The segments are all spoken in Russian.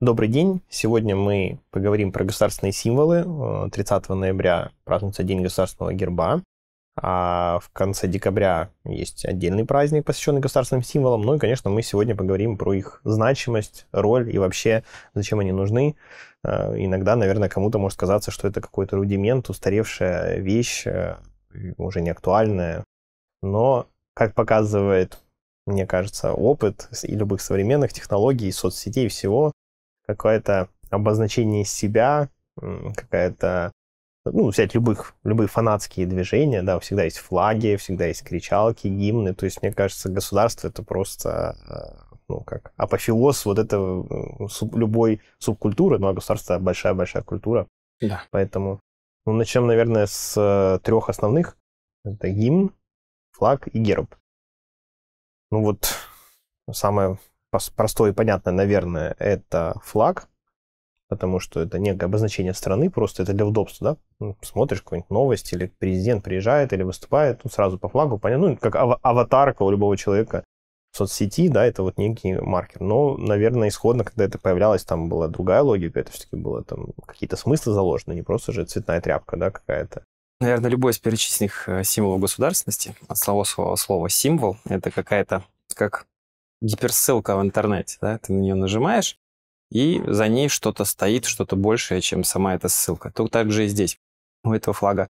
Добрый день. Сегодня мы поговорим про государственные символы. 30 э, ноября празднуется День государственного герба. А в конце декабря есть отдельный праздник, посвященный государственным символам. Ну и, конечно, мы сегодня поговорим про их значимость, роль и вообще, зачем они нужны. Э, иногда, наверное, кому-то может казаться, что это какой-то рудимент, устаревшая вещь, э, уже не актуальная, Но, как показывает, мне кажется, опыт и любых современных технологий, и соцсетей, всего, какое-то обозначение себя, какая-то ну, взять любых, любые фанатские движения, да, всегда есть флаги, всегда есть кричалки, гимны, то есть, мне кажется, государство это просто, э, ну, как апофеоз вот это суб, любой субкультуры, ну, а государство большая-большая культура. Да. Поэтому ну, начнем, наверное, с э, трех основных. Это гимн, флаг и герб. Ну вот, самое простое и понятное, наверное, это флаг, потому что это некое обозначение страны, просто это для удобства, да? Ну, смотришь какую-нибудь новость, или президент приезжает, или выступает, ну, сразу по флагу, понятно, ну, как аватарка у любого человека соцсети, да, это вот некий маркер. Но, наверное, исходно, когда это появлялось, там была другая логика, это все-таки было там какие-то смыслы заложены, не просто же цветная тряпка, да, какая-то. Наверное, любой из перечисленных э, символов государственности, от слова слова, слова символ, это какая-то как гиперссылка в интернете, да, ты на нее нажимаешь, и за ней что-то стоит, что-то большее, чем сама эта ссылка. Тут также и здесь. У этого флага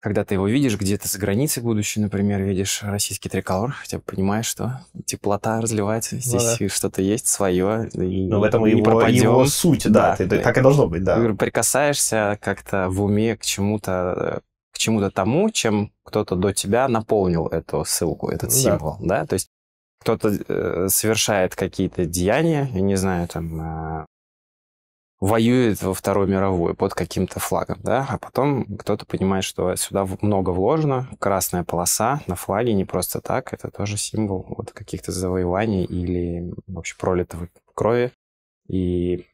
когда ты его видишь где-то за границей будущей, например, видишь российский триколор, хотя бы понимаешь, что теплота разливается, ну здесь ну, да. что-то есть свое. И Но ну, в этом не его, пропадем. его суть, да, да, ты, ты, так и должно быть, да. прикасаешься как-то в уме к чему-то к чему-то тому, чем кто-то до тебя наполнил эту ссылку, этот ну да. символ, да, то есть кто-то э, совершает какие-то деяния, я не знаю, там, э, воюет во Вторую мировую под каким-то флагом, да, а потом кто-то понимает, что сюда много вложено, красная полоса на флаге не просто так, это тоже символ вот каких-то завоеваний или вообще пролитого крови, и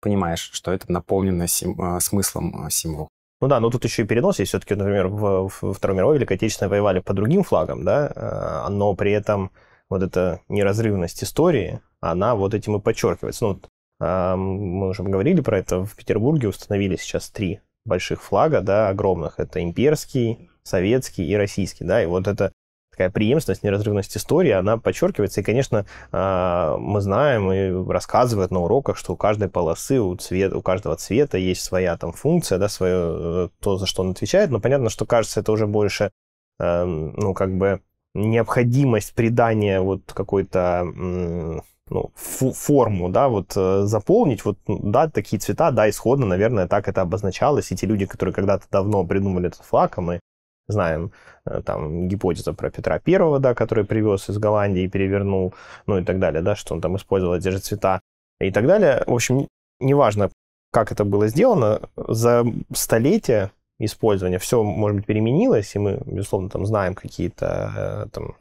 понимаешь, что это наполнено сим- э, смыслом э, символ. Ну да, но тут еще и перенос есть. Все-таки, например, во в Второй мировой Великой Отечественной воевали по другим флагам, да, э, но при этом вот эта неразрывность истории, она вот этим и подчеркивается. Ну, а, мы уже говорили про это. В Петербурге установили сейчас три больших флага, да, огромных. Это имперский, советский и российский, да, и вот это такая преемственность, неразрывность истории, она подчеркивается. И, конечно, а, мы знаем и рассказывают на уроках, что у каждой полосы, у, цвета, у каждого цвета есть своя там функция, да, свое, э, то, за что он отвечает. Но понятно, что кажется, это уже больше, эм, ну, как бы необходимость придания вот какой-то ну, форму, да, вот э, заполнить, вот, да, такие цвета, да, исходно, наверное, так это обозначалось, и те люди, которые когда-то давно придумали этот флаг, а мы знаем э, там гипотеза про Петра Первого, да, который привез из Голландии и перевернул, ну и так далее, да, что он там использовал эти же цвета и так далее. В общем, неважно, как это было сделано, за столетия использования все, может быть, переменилось, и мы, безусловно, там знаем какие-то э, там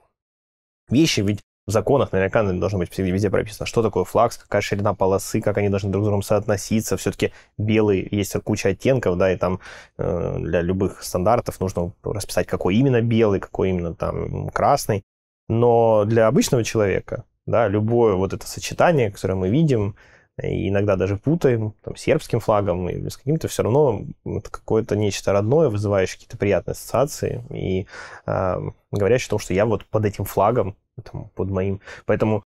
вещи, ведь в законах наверняка должно быть всегда везде прописано, что такое флакс, какая ширина полосы, как они должны друг с другом соотноситься. Все-таки белый есть куча оттенков, да, и там э, для любых стандартов нужно расписать, какой именно белый, какой именно там красный. Но для обычного человека, да, любое вот это сочетание, которое мы видим, и иногда даже путаем, там, сербским флагом или с каким-то, все равно это какое-то нечто родное, вызывающее какие-то приятные ассоциации и э, а, говорящее о том, что я вот под этим флагом там, под моим. Поэтому,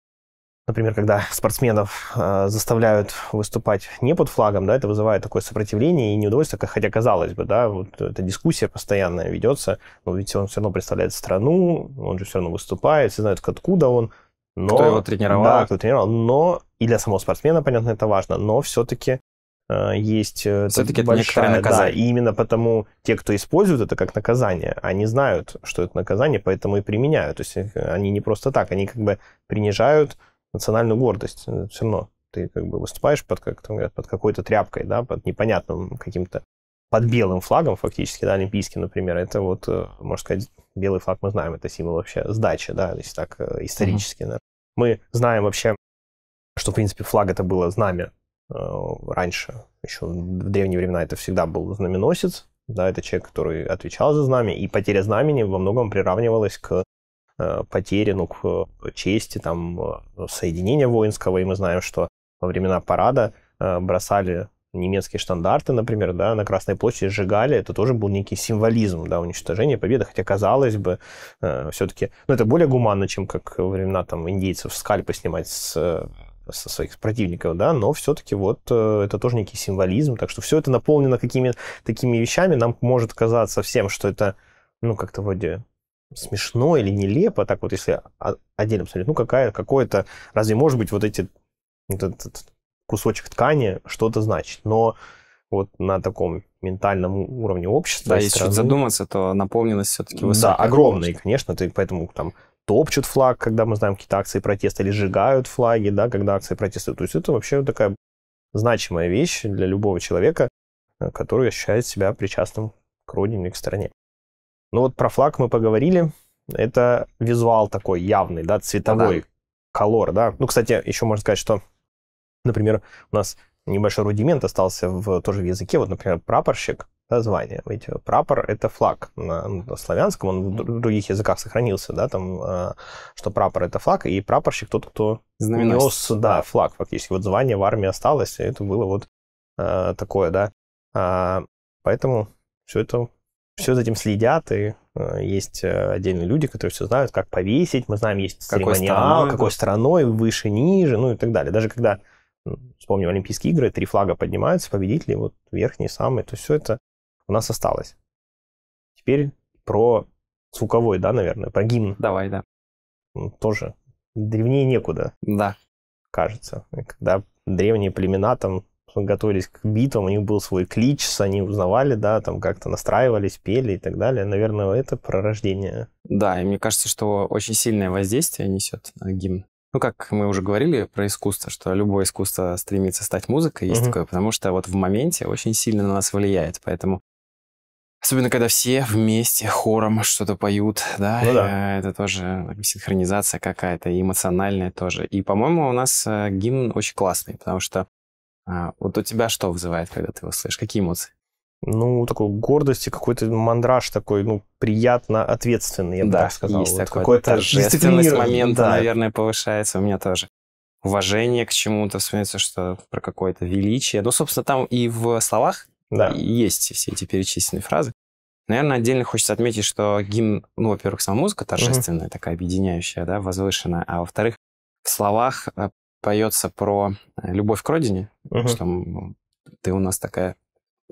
например, когда спортсменов э, заставляют выступать не под флагом, да, это вызывает такое сопротивление и неудовольствие, хотя казалось бы, да, вот эта дискуссия постоянная ведется, но ведь он все равно представляет страну, он же все равно выступает, все знают, откуда он. Но, кто его тренировал. Да, кто тренировал. Но и для самого спортсмена, понятно, это важно, но все-таки а, есть э, Все-таки большая, наказание. Да, и именно потому те, кто используют это как наказание, они знают, что это наказание, поэтому и применяют. То есть э, они не просто так, они как бы принижают национальную гордость э, все равно. Ты как бы выступаешь под, как там говорят, под какой-то тряпкой, да, под непонятным каким-то, под белым флагом фактически, да, олимпийским, например. Это вот, можно сказать, белый флаг мы знаем, это символ вообще сдачи, да, если так исторически, mm-hmm. да. Мы знаем вообще, что, в принципе, флаг это было знамя Э, раньше, еще в древние времена это всегда был знаменосец, да, это человек, который отвечал за знамя, и потеря знамени во многом приравнивалась к э, потере, ну, к э, чести, там, соединения воинского, и мы знаем, что во времена парада бросали немецкие штандарты, например, да, на Красной площади сжигали, это тоже был некий символизм, да, уничтожение победы, хотя, казалось бы, э, все-таки, ну, это более гуманно, чем как во времена, там, индейцев скальпы снимать с э, со своих противников, да, но все-таки вот э, это тоже некий символизм, так что все это наполнено какими-то такими вещами, нам может казаться всем, что это, ну, как-то вроде смешно или нелепо, так вот, если отдельно посмотреть, ну, какая, какое-то, разве может быть вот эти, вот этот кусочек ткани что-то значит, но вот на таком ментальном уровне общества. Да, если страны... задуматься, то наполненность все-таки высокая. Да, огромная, конечно, ты поэтому там топчут флаг, когда мы знаем какие-то акции протеста, или сжигают флаги, да, когда акции протеста. То есть это вообще такая значимая вещь для любого человека, э, который ощущает себя причастным к родине к стране. Ну вот про флаг мы поговорили. Это визуал такой явный, да, цветовой ну колор, да. Ну, кстати, еще можно сказать, что, например, у нас небольшой рудимент остался в тоже в языке. Вот, например, прапорщик, Звание, Ведь прапор — это флаг на, ну, на славянском, он в других языках сохранился, да, там, э, что прапор — это флаг, и прапорщик тот, кто нес, да, флаг фактически. Вот звание в армии осталось, и это было вот э, такое, да. А, поэтому все это, все за этим следят, и э, есть э, отдельные люди, которые все знают, как повесить, мы знаем, есть какой церемониал, страной, какой страной, выше, ниже, ну и так далее. Даже когда, вспомним Олимпийские игры, три флага поднимаются, победители, вот верхний, самый, то все это у нас осталось. Теперь про звуковой, да, наверное, про гимн. Давай, да. Тоже древнее некуда. Да. Кажется. Когда древние племена там готовились к битвам, у них был свой клич, они узнавали, да, там как-то настраивались, пели и так далее. Наверное, это пророждение Да, и мне кажется, что очень сильное воздействие несет э, гимн. Ну, как мы уже говорили про искусство, что любое искусство стремится стать музыкой, есть угу. такое, потому что вот в моменте очень сильно на нас влияет. Поэтому Особенно, когда все вместе хором что-то поют, да? Ну, да. Э, это тоже синхронизация какая-то, эмоциональная тоже. И, по-моему, у нас э, гимн очень классный, потому что а, вот у тебя что вызывает, когда ты его слышишь? Какие эмоции? ну, такой гордости, какой-то мандраж такой, ну, приятно ответственный, я бы да, так сказал. Есть вот такой какой-то торжественность момента, да. наверное, повышается у меня тоже. Уважение к чему-то, вспоминается, что про какое-то величие. Ну, собственно, там и в словах да. Есть все эти перечисленные фразы. Наверное, отдельно хочется отметить, что гимн, ну, во-первых, сама музыка торжественная, mm такая объединяющая, да, возвышенная, а во-вторых, в словах э, поется про э, любовь к родине, mm что ты у нас такая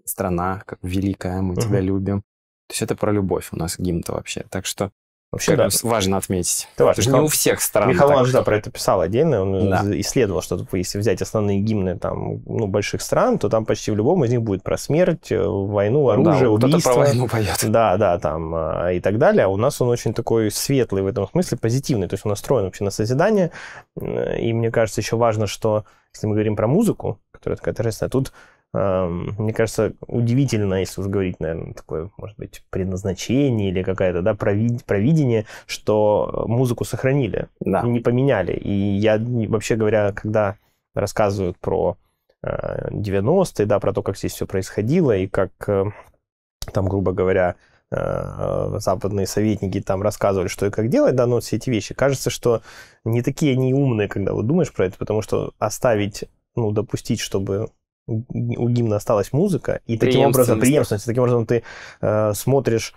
страна как великая, мы mm тебя любим. То есть это про любовь у нас гимн-то вообще. Так что Вообще да. важно отметить. Это важно. не у всех стран. Михаил Иванович, да, про это писал отдельно, он э, да. исследовал, что если взять основные гимны там, ну, больших стран, то там почти в любом из них будет про смерть, э, войну, оружие, да, убийство. Про войну поет. Да, да, там а, и так далее. А у нас он очень такой светлый в этом смысле, позитивный, то есть он настроен вообще на созидание. И мне кажется, еще важно, что если мы говорим про музыку, которая такая торжественная, тут мне кажется, удивительно, если уж говорить, наверное, такое, может быть, предназначение или какая-то, да, провидение, что музыку сохранили, да. не поменяли. И я, вообще говоря, когда рассказывают про 90-е, а, да, про то, как здесь все происходило и как э, там, грубо говоря, э, западные советники там рассказывали, что и как делать, да, но ну, все эти вещи. Кажется, что не такие они умные, когда вот думаешь про это, потому что оставить, ну, допустить, чтобы у гимна осталась музыка, и таким образом преемственность, таким образом ты э, смотришь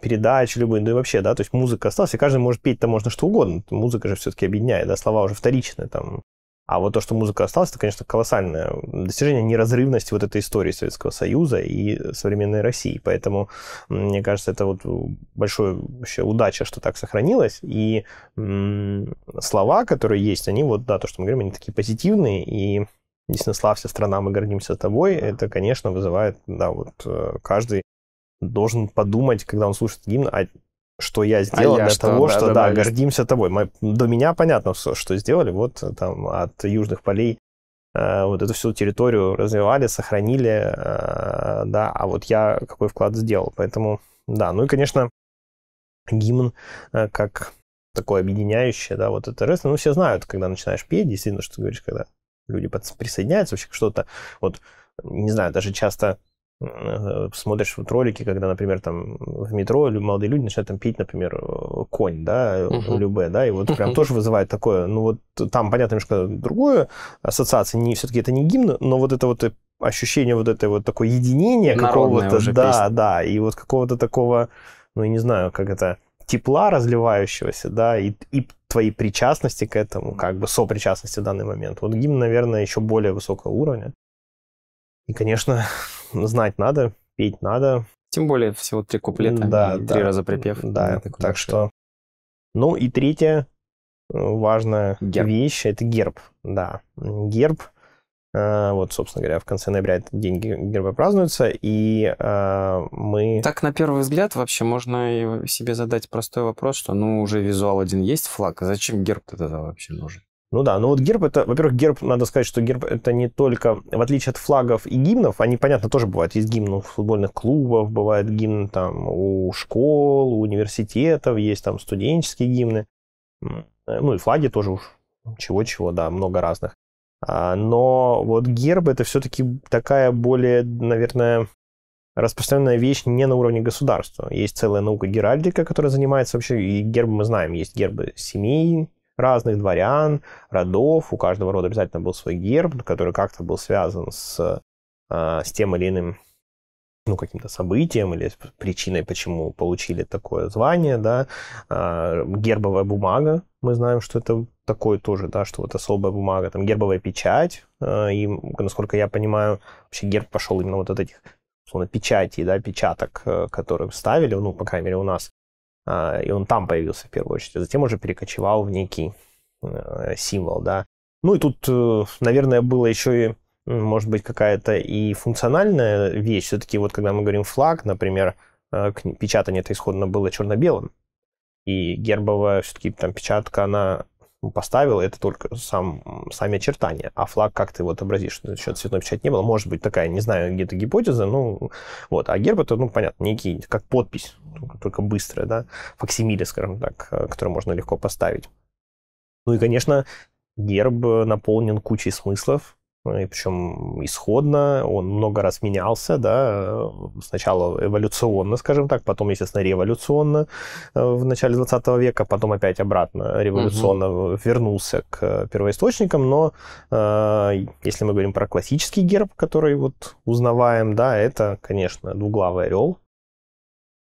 передачи любые, да и вообще, да, то есть музыка осталась, и каждый может петь там можно что угодно, музыка же все-таки объединяет, да, слова уже вторичные там. А вот то, что музыка осталась, это, конечно, колоссальное достижение неразрывности вот этой истории Советского Союза и современной России. Поэтому, мне кажется, это вот э, большая вообще удача, что так сохранилось. И м- слова, которые есть, они вот, да, то, что мы говорим, они такие позитивные, и не снеславься страна, мы гордимся тобой, это, конечно, вызывает, да, вот э, каждый должен подумать, когда он слушает гимн, а что я а сделал а для что? того, да, что, да, да, да гордимся тобой. Мы, до меня понятно, все, что сделали, вот э, там от южных полей э, вот эту всю территорию развивали, сохранили, да, а вот я какой вклад сделал, поэтому, да, ну и, конечно, гимн как такое объединяющее, да, вот это раз, ну все знают, когда начинаешь петь, действительно, что ты говоришь, когда люди присоединяются, вообще что-то, вот, не знаю, даже часто э, смотришь вот ролики, когда, например, там в метро молодые люди начинают там пить например, э, конь, да, угу. любе, да, и вот прям тоже вызывает такое, ну вот там, понятно, немножко другое, ассоциация, не, все-таки это не гимн, но вот это вот ощущение вот этой вот такое единение какого-то, да, песня. да, и вот какого-то такого, ну, я не знаю, как это, тепла разливающегося, да, и, и твоей причастности к этому, как бы сопричастности в данный момент. Вот гимн, наверное, еще более высокого уровня. И, конечно, знать надо, петь надо. Тем более всего три куплета да, и да, три раза припев. Да, так большой. что... Ну и третья э, важная герб. вещь — это герб, да. Герб — Э, вот, собственно говоря, в конце ноября День героя празднуется, и э, мы... Так, на первый взгляд, вообще можно себе задать простой вопрос, что, ну, уже визуал один есть, флаг, а зачем герб -то тогда вообще нужен? Ну да, ну вот герб это, во-первых, герб, надо сказать, что герб это не только, в отличие от флагов и гимнов, они, понятно, тоже бывают. Есть гимн у футбольных клубов, бывает гимн там у школ, у университетов, есть там студенческие гимны. Э, ну и флаги тоже уж ну, чего-чего, да, много разных. А, но вот герб это все-таки такая более, наверное, распространенная вещь не на уровне государства. Есть целая наука геральдика, которая занимается вообще, и гербы мы знаем, есть гербы семей разных, дворян, родов, у каждого рода обязательно был свой герб, который как-то был связан с, а, с тем или иным ну, каким-то событием или причиной, почему получили такое звание, да, а, гербовая бумага, мы знаем, что это такое тоже, да, что вот особая бумага, там гербовая печать, а, и, насколько я понимаю, вообще герб пошел именно вот от этих, условно, печатей, да, печаток, э, которые вставили, ну, по крайней мере, у нас, а, и он там появился в первую очередь, а затем уже перекочевал в некий э, символ, да. Ну, и тут, э, наверное, было еще и может быть, какая-то и функциональная вещь. Все-таки вот когда мы говорим флаг, например, э, печатание это исходно было черно-белым, и гербовая все-таки там печатка, она поставила это только сам, сами очертания. А флаг как ты его отобразишь? Ну, Еще цветной печати не было. Может быть, такая, не знаю, где-то гипотеза, ну, вот. А герб это, ну, понятно, некий, как подпись, только, быстрая, да, факсимиле, скажем так, э, который можно легко поставить. Ну и, конечно, герб э, наполнен кучей смыслов, ну и причем исходно, он много раз менялся, да, э, сначала эволюционно, скажем так, потом, естественно, революционно э, в начале 20 века, потом опять обратно революционно угу. вернулся к первоисточникам, но э, если мы говорим про классический герб, который вот узнаваем, да, это, конечно, двуглавый орел,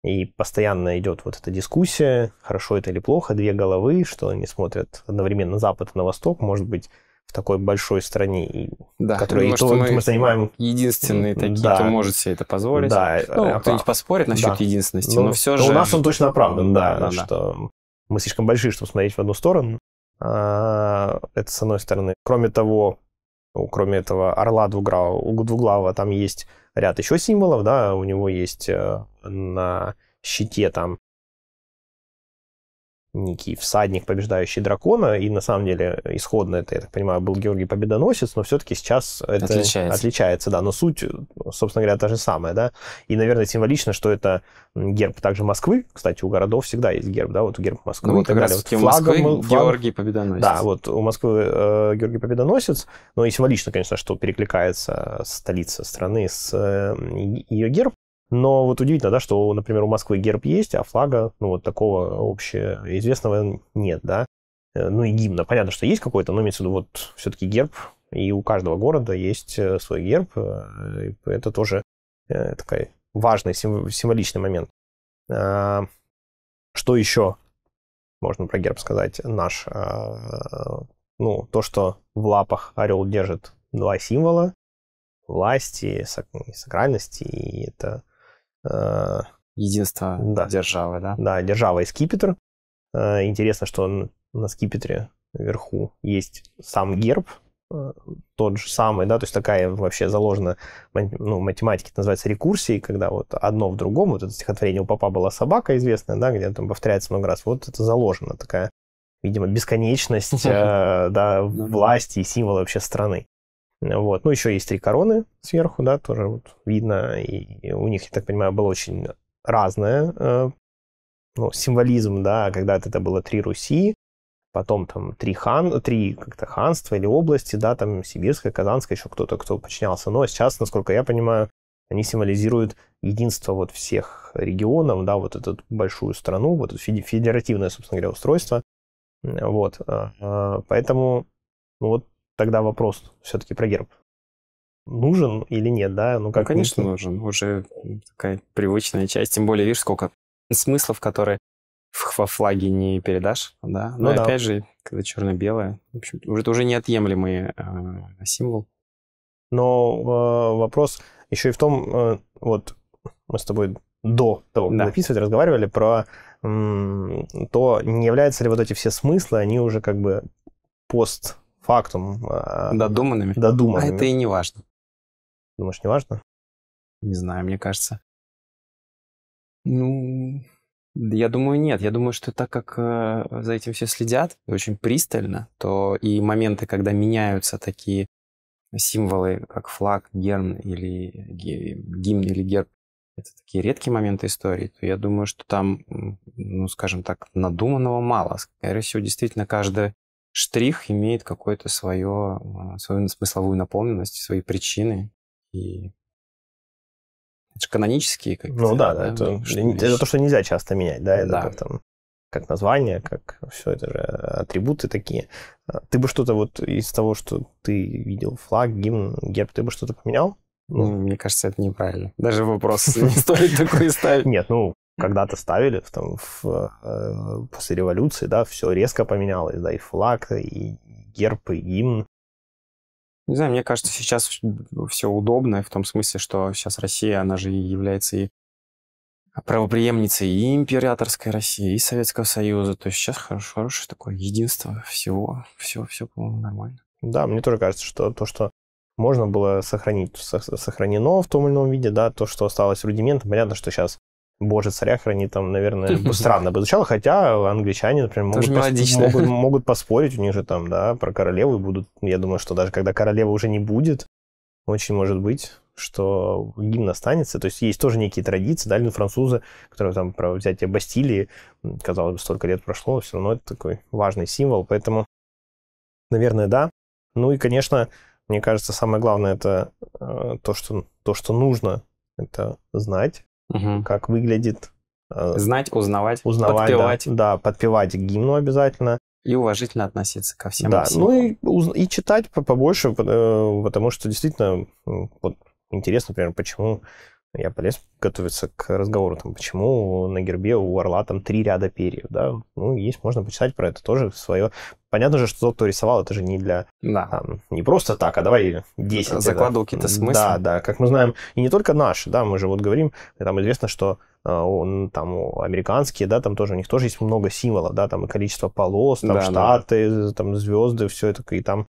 и постоянно идет вот эта дискуссия, хорошо это или плохо, две головы, что они смотрят одновременно Запад и на Восток, может быть, в такой большой стране, да, которой и то, мы, мы занимаем... Единственные такие, да. кто может себе это позволить. Да. Ну, а, кто-нибудь а, поспорит насчет да. единственности, ну, но все же... У нас он точно оправдан, да, да, да, что мы слишком большие, чтобы смотреть в одну сторону. А, это с одной стороны. Кроме того, ну, кроме этого орла двуглавого, двуглавого, там есть ряд еще символов, да, у него есть э, на щите там некий всадник, побеждающий дракона, и на самом деле исходно это, я так понимаю, был Георгий Победоносец, но все-таки сейчас это отличается. отличается, да, но суть, собственно говоря, та же самая, да, и, наверное, символично, что это герб также Москвы, кстати, у городов всегда есть герб, да, вот герб Москвы ну, вот и так далее. Вот флагом, Москвы, флагом, Георгий Победоносец. Да, вот у Москвы э, Георгий Победоносец, но ну и символично, конечно, что перекликается столица страны с э, ее герб, но вот удивительно, да, что, например, у Москвы герб есть, а флага, ну, вот такого общеизвестного нет, да. Э, ну и гимна. Понятно, что есть какой-то, но имеется в виду вот все-таки герб, и у каждого города есть э, свой герб. Э, это тоже такой важный символичный момент. А, что еще можно про герб сказать наш? А, ну, то, что в лапах орел держит два символа власти, сакральности, и это Э, Единство да. державы, да? Да, держава и скипетр. Э, интересно, что он на скипетре вверху есть сам герб, э, тот же самый, да, то есть такая вообще заложена, ну, математике это называется рекурсией, когда вот одно в другом, вот это стихотворение у папа была собака известная, да, где там повторяется много раз, вот это заложено такая, видимо, бесконечность, ну да, власти и символы вообще страны. Вот. Ну, еще есть три короны сверху, да, тоже вот видно. И у них, я так понимаю, было очень разное э, ну, символизм, да, когда-то это было три Руси, потом там три, хан, три как-то ханства или области, да, там Сибирская, Казанская, еще кто-то, кто подчинялся. Но сейчас, насколько я понимаю, они символизируют единство вот всех регионов, да, вот эту большую страну, вот федеративное, собственно говоря, устройство. Вот. А, а, поэтому ну, вот Тогда вопрос все-таки про герб. Нужен или нет, да? Ну, как ну конечно, нужен. Уже такая привычная часть. Тем более, видишь, сколько смыслов, которые во флаге не передашь, да. Но ну, ну да. опять же, когда черно-белое, в общем, уже, это уже неотъемлемый э, символ. Но э, вопрос еще и в том, э, вот мы с тобой до того, как да. записывать, разговаривали про м- то, не являются ли вот эти все смыслы, они уже как бы пост фактом. Э, додуманными? Додуманными. А это и не важно. Думаешь, не важно? Не знаю, мне кажется. Ну, я думаю, нет. Я думаю, что так как э, за этим все следят очень пристально, то и моменты, когда меняются такие символы, как флаг, герн или гимн или герб, это такие редкие моменты истории, то я думаю, что там, ну, скажем так, надуманного мало. Скорее всего, действительно, каждый штрих имеет какое-то свое, а, свою смысловую наполненность, свои причины. И это же канонические как Ну да, да, это, вещи. это то, что нельзя часто менять, да, это да. как там как название, как все это же атрибуты такие. А ты бы что-то вот из того, что ты видел, флаг, гимн, герб, ты бы что-то поменял? Ну, мне кажется, это неправильно. Даже вопрос не стоит такой ставить. Нет, ну, когда-то ставили там, в, э, после революции, да, все резко поменялось, да, и флаг, и герб, и гимн. Не знаю, мне кажется, сейчас все удобно, в том смысле, что сейчас Россия, она же является и правоприемницей и императорской России, и Советского Союза. То есть сейчас хорошо, хорошее такое единство всего, все, все, по-моему, нормально. Да, мне тоже кажется, что то, что можно было сохранить, сохранено в том или ином виде, да, то, что осталось рудиментом. Понятно, что сейчас боже, царя храни, там, наверное, странно бы звучало, хотя англичане, например, могут, пос... могут, могут поспорить, у них же там, да, про королеву будут, я думаю, что даже когда королева уже не будет, очень может быть, что гимн останется. То есть есть тоже некие традиции, да, французы, которые там про взятие Бастилии, казалось бы, столько лет прошло, все равно это такой важный символ, поэтому, наверное, да. Ну и, конечно, мне кажется, самое главное это э, то, что, то, что нужно это знать, угу. как выглядит. Э, Знать, узнавать, узнавать подпевать. Да, да, подпевать к гимну обязательно. И уважительно относиться ко всем. Да, ну и, и читать побольше, э, потому что действительно вот, интересно, например, почему я полез готовиться к разговору, там, почему на гербе у орла там три ряда перьев, да. Ну, есть, можно почитать про это тоже свое. Понятно же, что тот, кто рисовал, это же не для... Да. Там, не просто так, а давай 10. Закладывал да. какие-то смыслы. Да, да, как мы знаем, и не только наши, да, мы же вот говорим, там известно, что э, он, там, американские, да, там тоже, у них тоже есть много символов, да, там и количество полос, там да, штаты, да. там звезды, все это, и там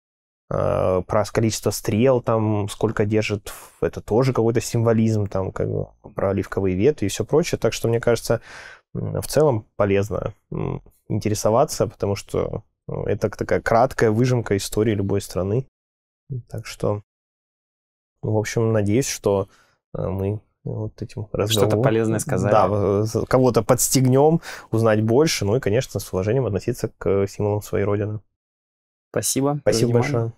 Э, про количество стрел, там, сколько держит, это тоже какой-то символизм, там, как бы, про оливковые ветви и все прочее. Так что, мне кажется, в целом полезно интересоваться, потому что ну, это такая краткая выжимка истории любой страны. Так что, в общем, надеюсь, что э, мы вот этим разговором... Что-то полезное сказали. Да, кого-то подстегнем узнать больше, ну и, конечно, с уважением относиться к э, символам своей родины. Спасибо. Спасибо большое.